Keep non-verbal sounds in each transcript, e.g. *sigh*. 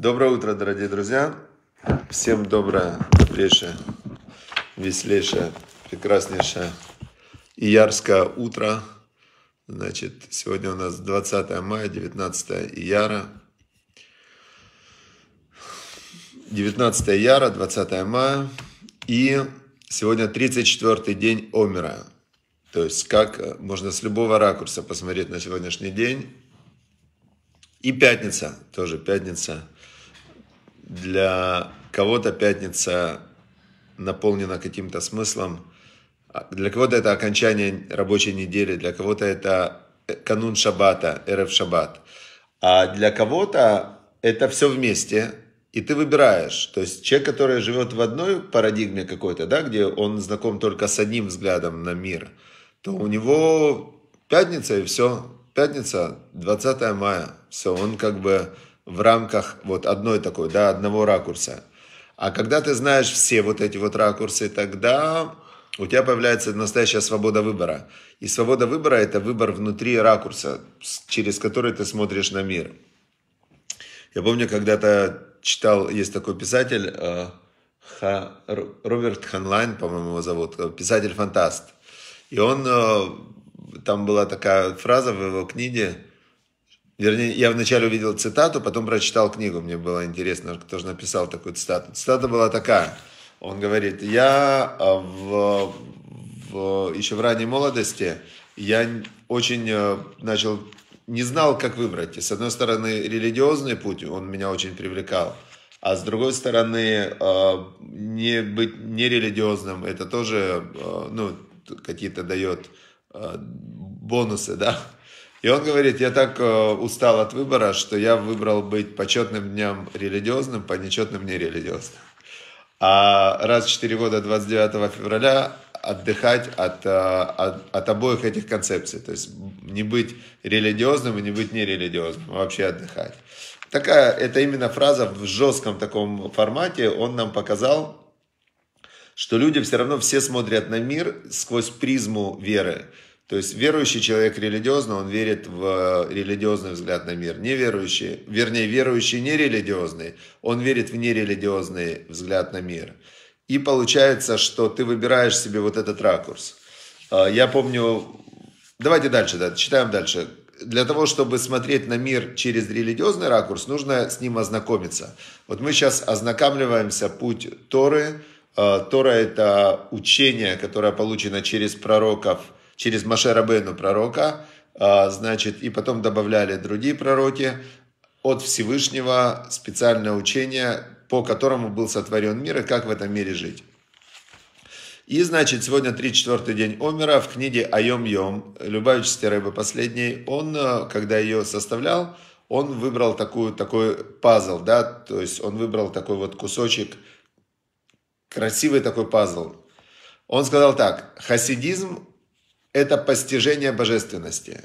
Доброе утро, дорогие друзья. Всем доброе, добрейшее, веселейшее, прекраснейшее иярское утро. Значит, сегодня у нас 20 мая, 19 ияра. 19 ияра, 20 мая. И сегодня 34 день Омера. То есть, как э, можно с любого ракурса посмотреть на сегодняшний день. И пятница, тоже пятница – для кого-то пятница наполнена каким-то смыслом, для кого-то это окончание рабочей недели, для кого-то это э, канун шаббата, РФ шаббат. А для кого-то это все вместе, и ты выбираешь. То есть человек, который живет в одной парадигме какой-то, да, где он знаком только с одним взглядом на мир, то у него пятница и все. Пятница, 20 мая, все, он как бы в рамках вот одной такой, да, одного ракурса. А когда ты знаешь все вот эти вот ракурсы, тогда у тебя появляется настоящая свобода выбора. И свобода выбора – это выбор внутри ракурса, через который ты смотришь на мир. Я помню, когда-то читал, есть такой писатель, э, Ха, Роберт Ханлайн, по-моему, его зовут, э, писатель-фантаст. И он, э, там была такая фраза в его книге, Вернее, я вначале увидел цитату, потом прочитал книгу. Мне было интересно, кто же написал такую цитату. Цитата была такая. Он говорит, я а, в, в, еще в ранней молодости, я очень э, начал, не знал, как выбрать. И с одной стороны, религиозный путь, он меня очень привлекал. А с другой стороны, э, не быть нерелигиозным, это тоже э, ну, какие-то дает бонусы, да, и он говорит, я так э, устал от выбора, что я выбрал быть почетным днем религиозным, по нечетным нерелигиозным. А раз в 4 года 29 февраля отдыхать от, э, от, от обоих этих концепций. То есть не быть религиозным и не быть нерелигиозным, а вообще отдыхать. Такая, это именно фраза в жестком таком формате. Он нам показал, что люди все равно все смотрят на мир сквозь призму веры. То есть верующий человек религиозно, он верит в э, религиозный взгляд на мир. Неверующий, вернее, верующий нерелигиозный, он верит в нерелигиозный взгляд на мир. И получается, что ты выбираешь себе вот этот ракурс. А, я помню... Давайте дальше, да, читаем дальше для того, чтобы смотреть на мир через религиозный ракурс, нужно с ним ознакомиться. Вот мы сейчас ознакомливаемся путь Торы. А, Тора – это учение, которое получено через пророков – через Маше Рабейну пророка, а, значит, и потом добавляли другие пророки от Всевышнего специальное учение, по которому был сотворен мир и как в этом мире жить. И, значит, сегодня 34-й день Омера в книге «Айом Йом», Любавический Рэбе последней. он, э, когда ее составлял, он выбрал такую, такой пазл, да, то есть он выбрал такой вот кусочек, красивый такой пазл. Он сказал так, хасидизм – это постижение божественности.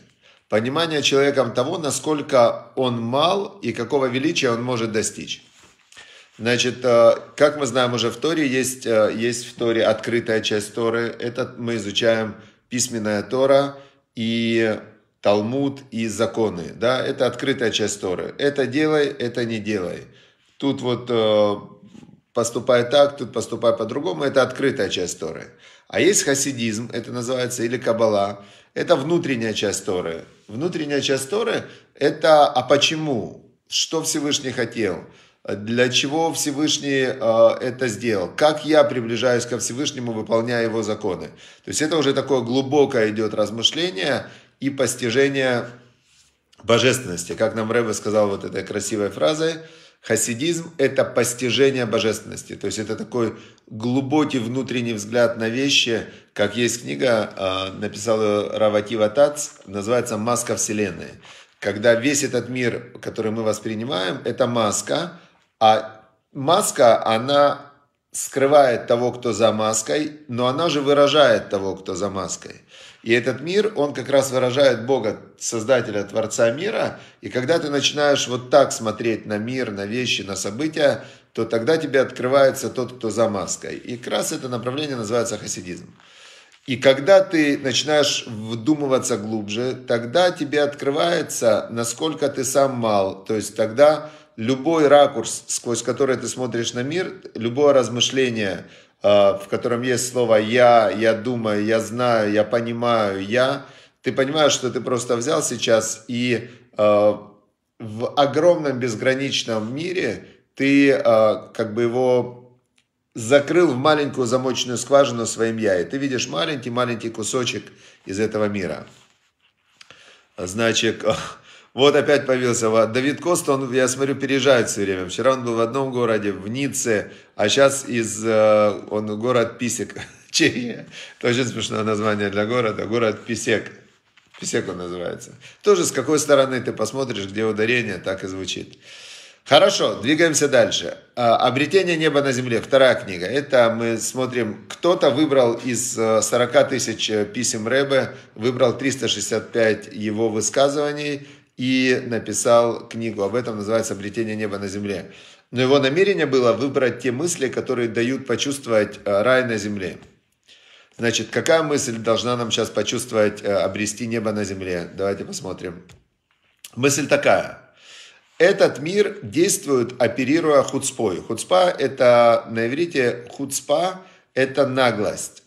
Понимание человеком того, насколько он мал и какого величия он может достичь. Значит, э, как мы знаем уже в Торе, есть, э, есть в Торе открытая часть Торы. Это мы изучаем письменная Тора и Талмуд и законы. Да? Это открытая часть Торы. Это делай, это не делай. Тут вот э, поступай так, тут поступай по-другому, это открытая часть Торы. А есть хасидизм, это называется, или кабала, это внутренняя часть Торы. Внутренняя часть Торы – это «а почему?», «что Всевышний хотел?», для чего Всевышний э, это сделал, как я приближаюсь ко Всевышнему, выполняя его законы. То есть это уже такое глубокое идет размышление и постижение божественности, как нам Рэбе сказал вот этой красивой фразой – Хасидизм – это постижение божественности, то есть это такой глубокий внутренний взгляд на вещи, как есть книга, а, написал Равати Тац, называется «Маска Вселенной», когда весь этот мир, который мы воспринимаем, это маска, а маска, она скрывает того, кто за маской, но она же выражает того, кто за маской. И этот мир, он как раз выражает Бога, Создателя, Творца мира. И когда ты начинаешь вот так смотреть на мир, на вещи, на события, то тогда тебе открывается тот, кто за маской. И как раз это направление называется хасидизм. И когда ты начинаешь вдумываться глубже, тогда тебе открывается, насколько ты сам мал. То есть тогда любой ракурс, сквозь который ты смотришь на мир, любое размышление, э, в котором есть слово «я», «я думаю», «я знаю», «я понимаю», «я», ты понимаешь, что ты просто взял сейчас и э, в огромном безграничном мире ты э, как бы его закрыл в маленькую замочную скважину своим «я». И ты видишь маленький-маленький кусочек из этого мира. Значит, *laughs* Вот опять появился Давид Кост, он, я смотрю, переезжает все время. Вчера он был в одном городе, в Ницце, а сейчас из, э, он город Писек, *laughs* Чехия. Это очень смешное название для города, город Писек. Писек он называется. Тоже с какой стороны ты посмотришь, где ударение, так и звучит. Хорошо, двигаемся дальше. Э, «Обретение неба на земле», вторая книга. Это мы смотрим, кто-то выбрал из 40 э, тысяч писем Рэбе, выбрал 365 его высказываний и написал книгу об этом, называется «Обретение неба на земле». Но его намерение было выбрать те мысли, которые дают почувствовать э, рай на земле. Значит, какая мысль должна нам сейчас почувствовать э, обрести небо на земле? Давайте посмотрим. Мысль такая. Этот мир действует, оперируя худспой худспа это, на иврите, худспа это наглость.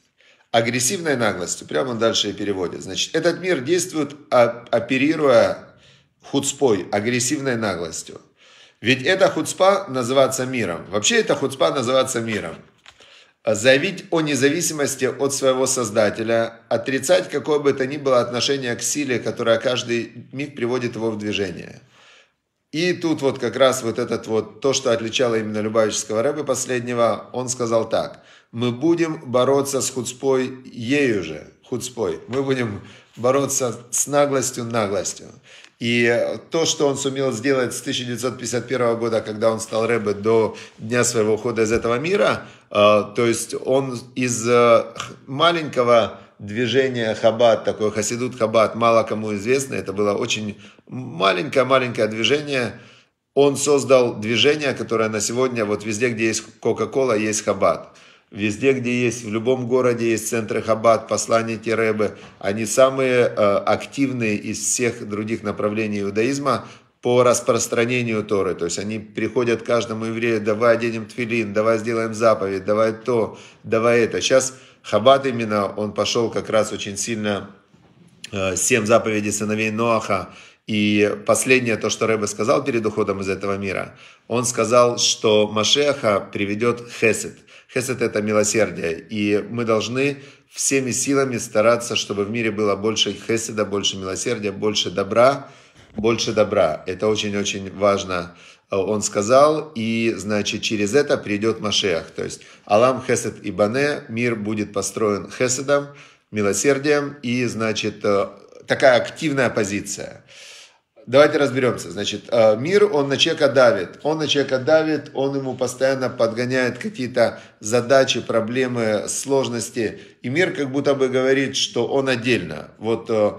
агрессивная наглость Прямо он дальше и переводит. Значит, этот мир действует, а, оперируя хуцпой, агрессивной наглостью. Ведь это хуцпа называться миром. Вообще это хуцпа называться миром. Заявить о независимости от своего создателя, отрицать какое бы то ни было отношение к силе, которая каждый миг приводит его в движение. И тут вот как раз вот этот вот, то, что отличало именно Любавического рэба последнего, он сказал так. Мы будем бороться с хуцпой ею же, хуцпой. Мы будем бороться с наглостью наглостью. И э, то, что он сумел сделать с 1951 года, когда он стал рэбе до дня своего ухода из этого мира, э, то есть он из э, маленького движения Хаббат, такой Хасидут Хаббат, мало кому известно, это было очень маленькое-маленькое движение. Он создал движение, которое на сегодня вот везде, где есть Кока-Кола, есть Хаббат. Везде, где есть, в любом городе есть центры Хаббат, послания Теребы. Они самые э, активные из всех других направлений иудаизма по распространению Торы. То есть они приходят к каждому еврею, давай оденем тфилин, давай сделаем заповедь, давай то, давай это. Сейчас Хаббат именно, он пошел как раз очень сильно э, семь заповедей сыновей Ноаха. И последнее, то, что Рэбе сказал перед уходом из этого мира, он сказал, что Машеха приведет Хесед. Хесед – это милосердие. И мы должны всеми силами стараться, чтобы в мире было больше хеседа, больше милосердия, больше добра, больше добра. Это очень-очень важно он сказал, и, значит, через это придет Машех. То есть Алам, Хесед и Бане, мир будет построен Хеседом, милосердием, и, значит, э, такая активная позиция – Давайте разберемся. Значит, э, мир, он на человека давит. Он на человека давит, он ему постоянно подгоняет какие-то задачи, проблемы, сложности. И мир как будто бы говорит, что он отдельно. Вот э,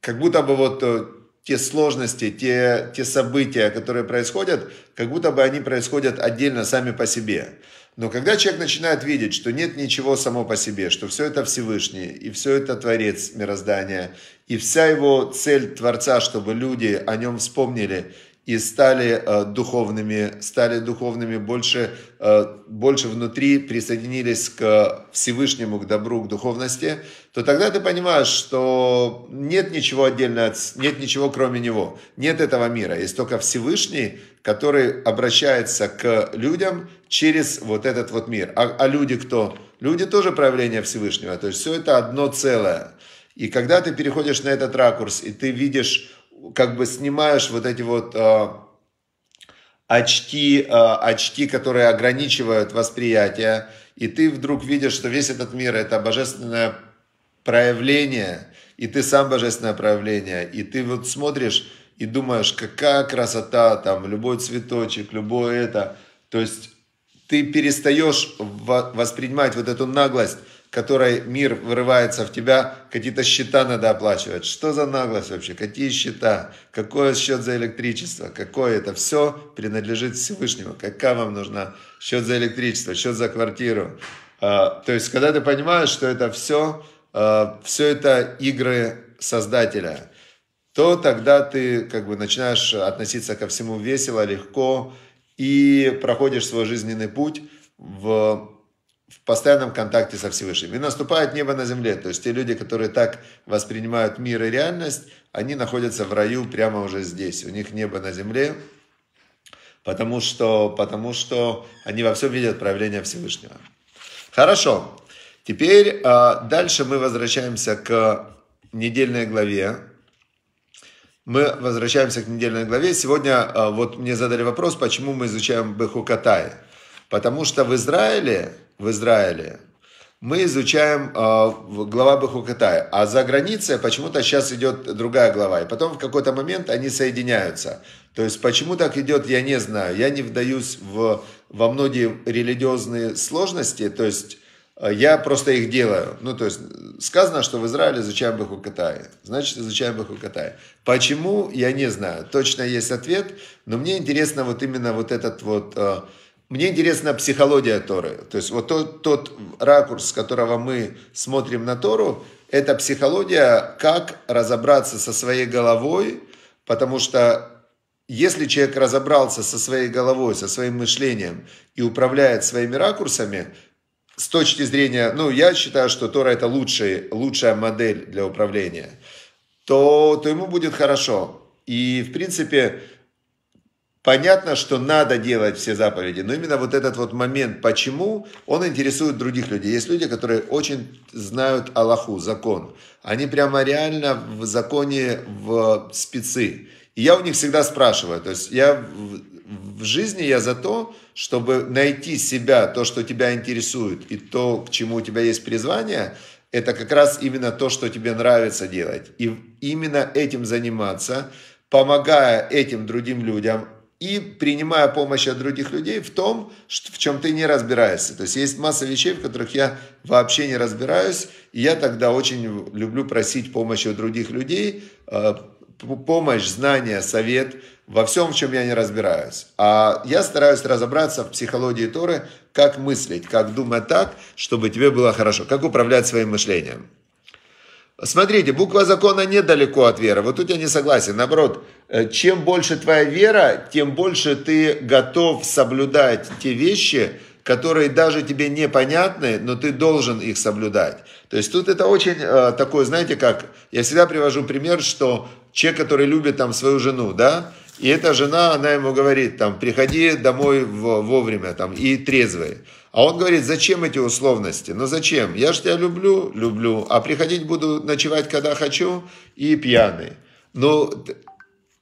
как будто бы вот э, те сложности, те, те события, которые происходят, как будто бы они происходят отдельно сами по себе. Но когда человек начинает видеть, что нет ничего само по себе, что все это Всевышний, и все это Творец мироздания, и вся его цель Творца, чтобы люди о нем вспомнили – и стали э, духовными, стали духовными больше, э, больше внутри, присоединились к Всевышнему, к добру, к духовности, то тогда ты понимаешь, что нет ничего отдельно, нет ничего кроме него, нет этого мира, есть только Всевышний, который обращается к людям через вот этот вот мир. А, а люди кто? Люди тоже проявление Всевышнего, то есть все это одно целое. И когда ты переходишь на этот ракурс, и ты видишь как бы снимаешь вот эти вот э, очки, э, очки, которые ограничивают восприятие, и ты вдруг видишь, что весь этот мир это божественное проявление, и ты сам божественное проявление, и ты вот смотришь и думаешь, какая красота, там, любой цветочек, любое это. То есть ты перестаешь воспринимать вот эту наглость которой мир вырывается в тебя, какие-то счета надо оплачивать. Что за наглость вообще? Какие счета? Какой счет за электричество? Какое это все принадлежит Всевышнему? Какая вам нужна счет за электричество, счет за квартиру? А, то есть, когда ты понимаешь, что это все, а, все это игры Создателя, то тогда ты как бы начинаешь относиться ко всему весело, легко и проходишь свой жизненный путь в в постоянном контакте со Всевышним. И наступает небо на земле. То есть те люди, которые так воспринимают мир и реальность, они находятся в раю прямо уже здесь. У них небо на земле, потому что, потому что они во всем видят проявление Всевышнего. Хорошо. Теперь а, дальше мы возвращаемся к недельной главе. Мы возвращаемся к недельной главе. Сегодня а, вот мне задали вопрос, почему мы изучаем Бехукатай. Потому что в Израиле в Израиле, мы изучаем э, глава Бахукатая. А за границей почему-то сейчас идет другая глава. И потом в какой-то момент они соединяются. То есть почему так идет, я не знаю. Я не вдаюсь в, во многие религиозные сложности. То есть э, я просто их делаю. Ну, то есть, сказано, что в Израиле изучаем Бахукатая. Значит, изучаем Бахукатая. Почему, я не знаю. Точно есть ответ, но мне интересно вот именно вот этот вот э, мне интересна психология Торы. То есть вот тот, тот ракурс, с которого мы смотрим на Тору, это психология, как разобраться со своей головой, потому что если человек разобрался со своей головой, со своим мышлением и управляет своими ракурсами, с точки зрения, ну, я считаю, что Тора это лучший, лучшая модель для управления, то, то ему будет хорошо. И, в принципе, Понятно, что надо делать все заповеди, но именно вот этот вот момент, почему, он интересует других людей. Есть люди, которые очень знают Аллаху, закон. Они прямо реально в законе в спецы. И я у них всегда спрашиваю, то есть я в жизни я за то, чтобы найти себя, то, что тебя интересует, и то, к чему у тебя есть призвание, это как раз именно то, что тебе нравится делать. И именно этим заниматься, помогая этим другим людям, и принимая помощь от других людей в том, в чем ты не разбираешься. То есть есть масса вещей, в которых я вообще не разбираюсь, и я тогда очень люблю просить помощи у других людей, э, помощь, знания, совет во всем, в чем я не разбираюсь. А я стараюсь разобраться в психологии Торы, как мыслить, как думать так, чтобы тебе было хорошо, как управлять своим мышлением. Смотрите, буква закона недалеко от веры. Вот тут я не согласен. Наоборот, э, чем больше твоя вера, тем больше ты готов соблюдать те вещи, которые даже тебе непонятны, но ты должен их соблюдать. То есть тут это очень э, такое, знаете, как, я всегда привожу пример, что человек, который любит там свою жену, да, и эта жена, она ему говорит, там, приходи домой вовремя, там, и трезвый. А он говорит, зачем эти условности? Ну зачем? Я ж тебя люблю, люблю, а приходить буду ночевать, когда хочу, и пьяный. Но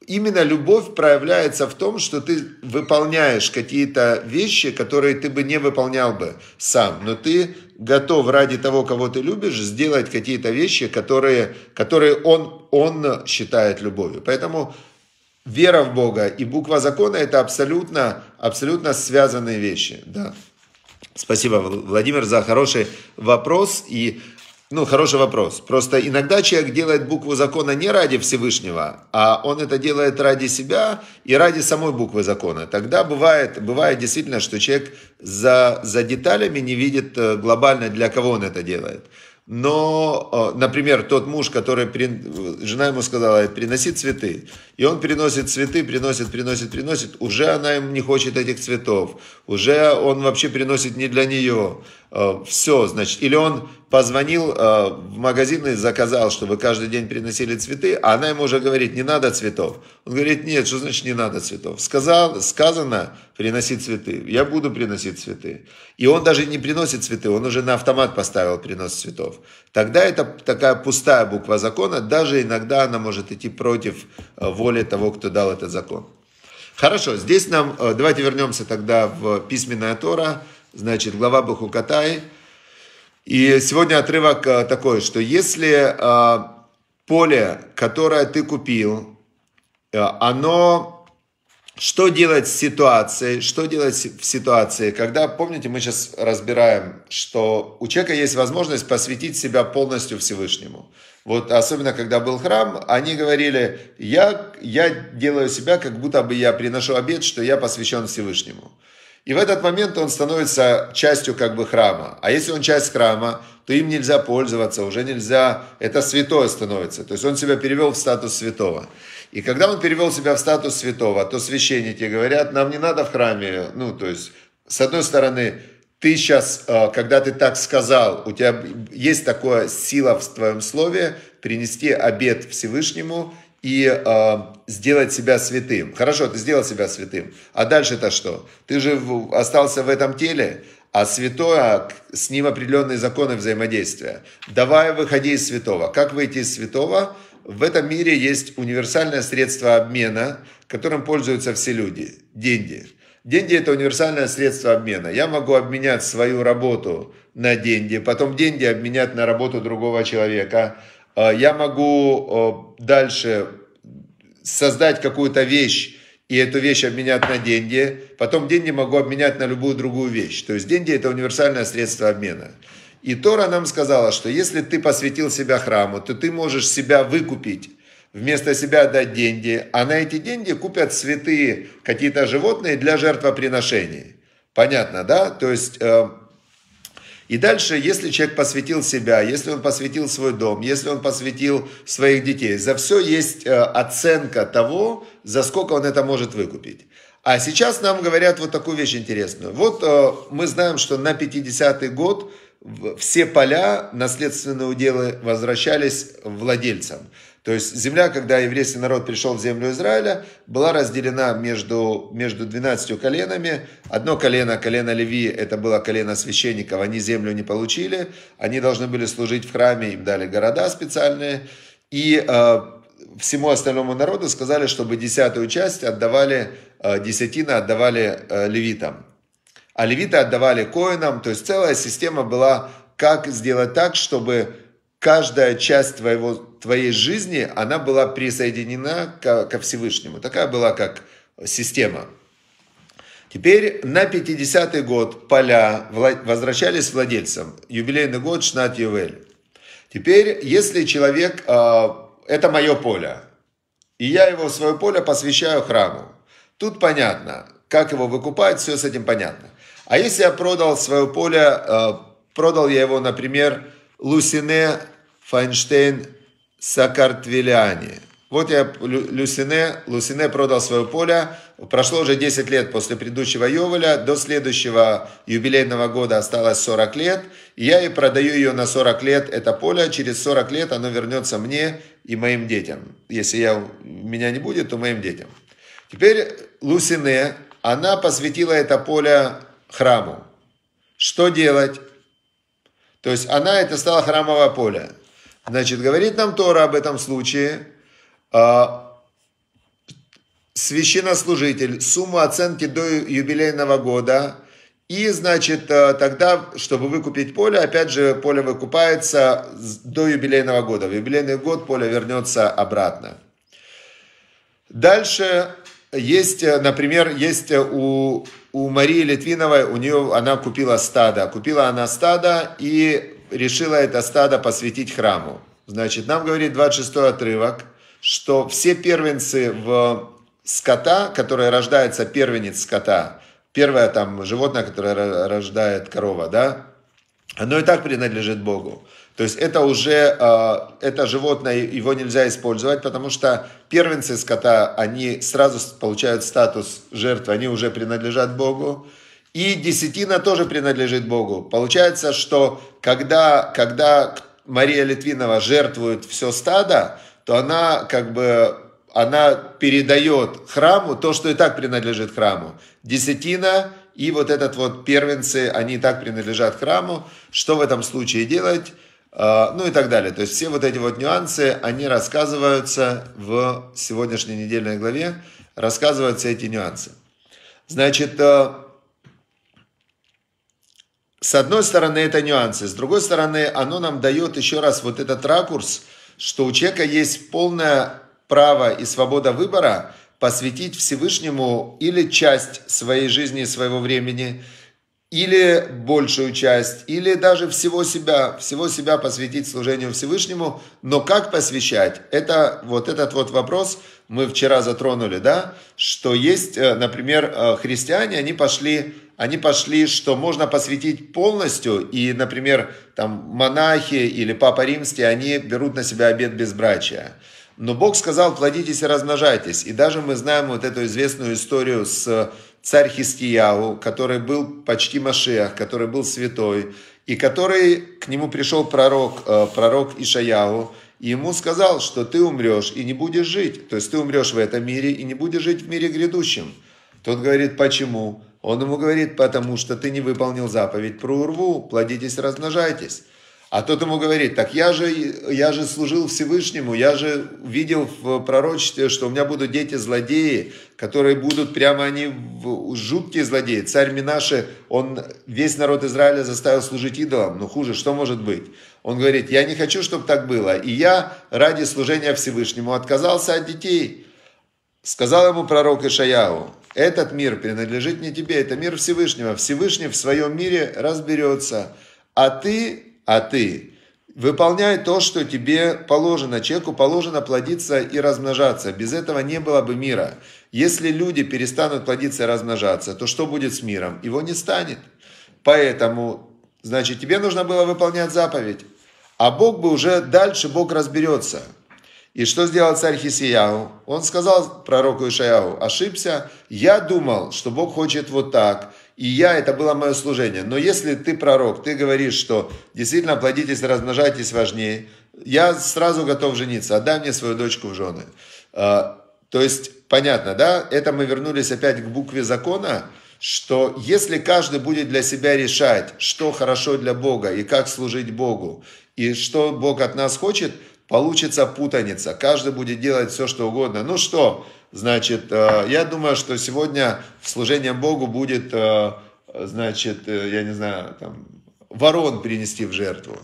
именно любовь проявляется в том, что ты выполняешь какие-то вещи, которые ты бы не выполнял бы сам, но ты готов ради того, кого ты любишь, сделать какие-то вещи, которые, которые он, он считает любовью. Поэтому вера в Бога и буква закона – это абсолютно, абсолютно связанные вещи. Да. Спасибо, Владимир, за хороший вопрос. И, ну, хороший вопрос. Просто иногда человек делает букву закона не ради Всевышнего, а он это делает ради себя и ради самой буквы закона. Тогда бывает, бывает действительно, что человек за, за деталями не видит э, глобально, для кого он это делает. Но, э, например, тот муж, который, жена ему сказала, приноси цветы. И он приносит цветы, приносит, приносит, приносит. Уже она им не хочет этих цветов. Уже он вообще приносит не для нее. Э, все, значит, или он позвонил э, в магазин и заказал, чтобы каждый день приносили цветы, а она ему уже говорит, не надо цветов. Он говорит, нет, что значит не надо цветов? Сказал, сказано, приноси цветы, я буду приносить цветы. И он даже не приносит цветы, он уже на автомат поставил принос цветов. Тогда это такая пустая буква закона, даже иногда она может идти против э, воли того, кто дал этот закон. Хорошо, здесь нам, давайте вернемся тогда в письменная Тора, значит, глава Бахукатай. И сегодня отрывок э, такой, что если э, поле, которое ты купил, э, оно... Что делать с ситуацией? Что делать в ситуации, когда, помните, мы сейчас разбираем, что у человека есть возможность посвятить себя полностью Всевышнему. Вот особенно, когда был храм, они говорили, я, я делаю себя, как будто бы я приношу обед, что я посвящен Всевышнему. И в этот момент он становится частью как бы храма. А если он часть храма, то им нельзя пользоваться, уже нельзя, это святое становится. То есть он себя перевел в статус святого. И когда он перевел себя в статус святого, то священники говорят, нам не надо в храме, ну, то есть, с одной стороны, ты сейчас, э, когда ты так сказал, у тебя есть такая сила в твоем слове принести обед Всевышнему, и э, сделать себя святым. Хорошо, ты сделал себя святым. А дальше-то что? Ты же остался в этом теле, а святое, а с ним определенные законы взаимодействия. Давай выходи из святого. Как выйти из святого? В этом мире есть универсальное средство обмена, которым пользуются все люди – деньги. Деньги – это универсальное средство обмена. Я могу обменять свою работу на деньги, потом деньги обменять на работу другого человека – а, я могу а, дальше создать какую-то вещь, и эту вещь обменять на деньги, потом деньги могу обменять на любую другую вещь. То есть деньги – это универсальное средство обмена. И Тора нам сказала, что если ты посвятил себя храму, то ты можешь себя выкупить, вместо себя дать деньги, а на эти деньги купят святые какие-то животные для жертвоприношений. Понятно, да? То есть э, и дальше, если человек посвятил себя, если он посвятил свой дом, если он посвятил своих детей, за все есть э, оценка того, за сколько он это может выкупить. А сейчас нам говорят вот такую вещь интересную. Вот э, мы знаем, что на 50-й год все поля наследственные уделы возвращались владельцам. То есть земля, когда еврейский народ пришел в землю Израиля, была разделена между, между 12 коленами. Одно колено, колено Леви, это было колено священников, они землю не получили. Они должны были служить в храме, им дали города специальные. И э, всему остальному народу сказали, чтобы десятую часть отдавали, э, десятина отдавали э, левитам. А левиты отдавали коинам, то есть целая система была, как сделать так, чтобы каждая часть твоего, твоей жизни, она была присоединена ко, ко Всевышнему. Такая была как система. Теперь на 50-й год поля возвращались владельцам. Юбилейный год Шнат Ювель. Теперь, если человек, э, это мое поле, и я его, свое поле посвящаю храму. Тут понятно, как его выкупать, все с этим понятно. А если я продал свое поле, э, продал я его, например, Лусине Файнштейн Сакартвеляне. Вот я Люсине, Лусине продал свое поле. Прошло уже 10 лет после предыдущего Йовеля. До следующего юбилейного года осталось 40 лет. я и продаю ее на 40 лет это поле. Через 40 лет оно вернется мне и моим детям. Если я, меня не будет, то моим детям. Теперь Лусине, она посвятила это поле храму. Что делать? То есть она это стала храмовое поле. Значит, говорит нам Тора об этом случае. А, священнослужитель сумму оценки до юбилейного года. И, значит, а, тогда, чтобы выкупить поле, опять же, поле выкупается до юбилейного года. В юбилейный год поле вернется обратно. Дальше есть, э, например, есть э, у, у Марии Литвиновой, у нее она купила стадо. Купила она стадо, и решила это стадо посвятить храму. Значит, нам говорит 26 отрывок, что все первенцы в скота, которые рождается первенец скота, первое там животное, которое рождает корова, да, оно и так принадлежит Богу. То есть это уже, а, это животное, его нельзя использовать, потому что первенцы скота, они сразу получают статус жертвы, они уже принадлежат Богу. И десятина тоже принадлежит Богу. Получается, что когда, когда Мария Литвинова жертвует все стадо, то она как бы она передает храму то, что и так принадлежит храму. Десятина и вот этот вот первенцы, они и так принадлежат храму. Что в этом случае делать? А, ну и так далее. То есть все вот эти вот нюансы, они рассказываются в сегодняшней недельной главе. Рассказываются эти нюансы. Значит, а, с одной стороны, это нюансы, с другой стороны, оно нам дает еще раз вот этот ракурс, что у человека есть полное право и свобода выбора посвятить Всевышнему или часть своей жизни, и своего времени, или большую часть, или даже всего себя, всего себя посвятить служению Всевышнему. Но как посвящать? Это вот этот вот вопрос мы вчера затронули, да, что есть, э, например, э, христиане, они пошли они пошли, что можно посвятить полностью, и, например, там монахи или Папа Римский, они берут на себя обед безбрачия. Но Бог сказал, плодитесь и размножайтесь. И даже мы знаем вот эту известную историю с царь Хистияу, который был почти Машех, который был святой, и который, к нему пришел пророк, э, пророк Ишаяу, и ему сказал, что ты умрешь и не будешь жить. То есть ты умрешь в этом мире и не будешь жить в мире грядущем. Тот говорит, почему? Он ему говорит, потому что ты не выполнил заповедь про урву, плодитесь, размножайтесь. А тот ему говорит, так я же, я же служил Всевышнему, я же видел в пророчестве, что у меня будут дети-злодеи, которые будут прямо они жуткие злодеи. Царь Минаше, он весь народ Израиля заставил служить идолам, но ну, хуже, что может быть? Он говорит, я не хочу, чтобы так было, и я ради служения Всевышнему отказался от детей. Сказал ему пророк Ишаяу, этот мир принадлежит не тебе, это мир Всевышнего. Всевышний в своем мире разберется. А ты, а ты, выполняй то, что тебе положено. Человеку положено плодиться и размножаться. Без этого не было бы мира. Если люди перестанут плодиться и размножаться, то что будет с миром? Его не станет. Поэтому, значит, тебе нужно было выполнять заповедь. А Бог бы уже дальше, Бог разберется. И что сделал царь Хисияу? Он сказал пророку Ишаяу, ошибся, я думал, что Бог хочет вот так, и я, это было мое служение. Но если ты пророк, ты говоришь, что действительно плодитесь, размножайтесь важнее, я сразу готов жениться, отдай мне свою дочку в жены. А, то есть, понятно, да, это мы вернулись опять к букве закона, что если каждый будет для себя решать, что хорошо для Бога и как служить Богу, и что Бог от нас хочет – Получится путаница, каждый будет делать все, что угодно. Ну что, значит, э, я думаю, что сегодня в служении Богу будет, э, значит, э, я не знаю, там, ворон принести в жертву.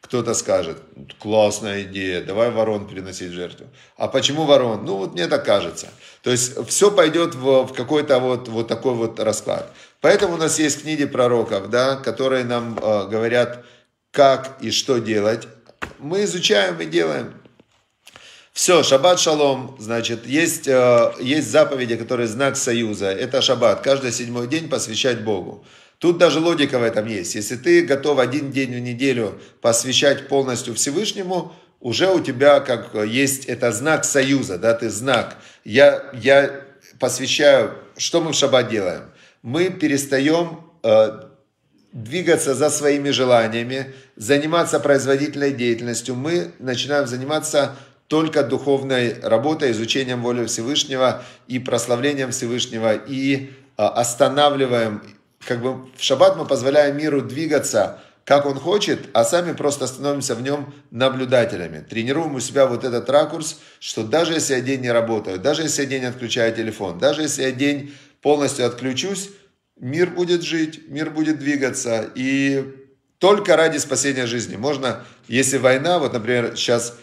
Кто-то скажет, классная идея, давай ворон приносить в жертву. А почему ворон? Ну, вот мне так кажется. То есть, все пойдет в, в какой-то вот, вот такой вот расклад. Поэтому у нас есть книги пророков, да, которые нам э, говорят, как и что делать. Мы изучаем и делаем. Все, шаббат шалом, значит, есть, э, есть заповеди, которые знак союза. Это шаббат, каждый седьмой день посвящать Богу. Тут даже логика в этом есть. Если ты готов один день в неделю посвящать полностью Всевышнему, уже у тебя как э, есть, это знак союза, да, ты знак. Я, я посвящаю, что мы в шаббат делаем? Мы перестаем э, двигаться за своими желаниями, заниматься производительной деятельностью, мы начинаем заниматься только духовной работой, изучением воли Всевышнего и прославлением Всевышнего, и а, останавливаем, как бы в шаббат мы позволяем миру двигаться, как он хочет, а сами просто становимся в нем наблюдателями. Тренируем у себя вот этот ракурс, что даже если я день не работаю, даже если я день отключаю телефон, даже если я день полностью отключусь, мир будет жить, мир будет двигаться. И только ради спасения жизни. Можно, если война, вот, например, сейчас,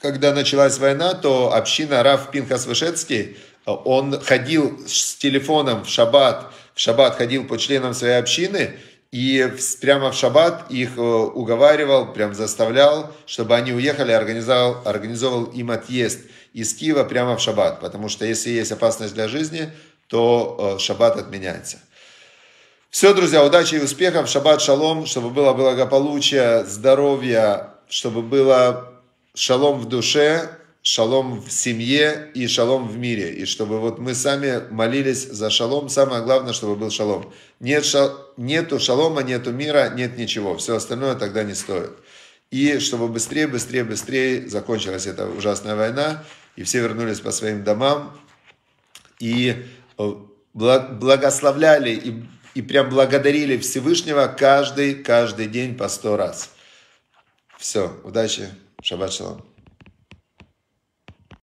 когда началась война, то община Раф Пинхас Вышецкий, он ходил с телефоном в шаббат, в шаббат ходил по членам своей общины, и прямо в шаббат их э, уговаривал, прям заставлял, чтобы они уехали, организовал, организовал им отъезд из Киева прямо в шаббат. Потому что если есть опасность для жизни, то э, шаббат отменяется. Все, друзья, удачи и успехов. Шаббат шалом, чтобы было благополучие, здоровье, чтобы было шалом в душе, шалом в семье и шалом в мире. И чтобы вот мы сами молились за шалом. Самое главное, чтобы был шалом. Нет шал... Нету шалома, нету мира, нет ничего. Все остальное тогда не стоит. И чтобы быстрее, быстрее, быстрее закончилась эта ужасная война, и все вернулись по своим домам, и Э, благословляли и, и прям благодарили Всевышнего каждый, каждый день по сто раз. Все, удачи, шаббат шалом.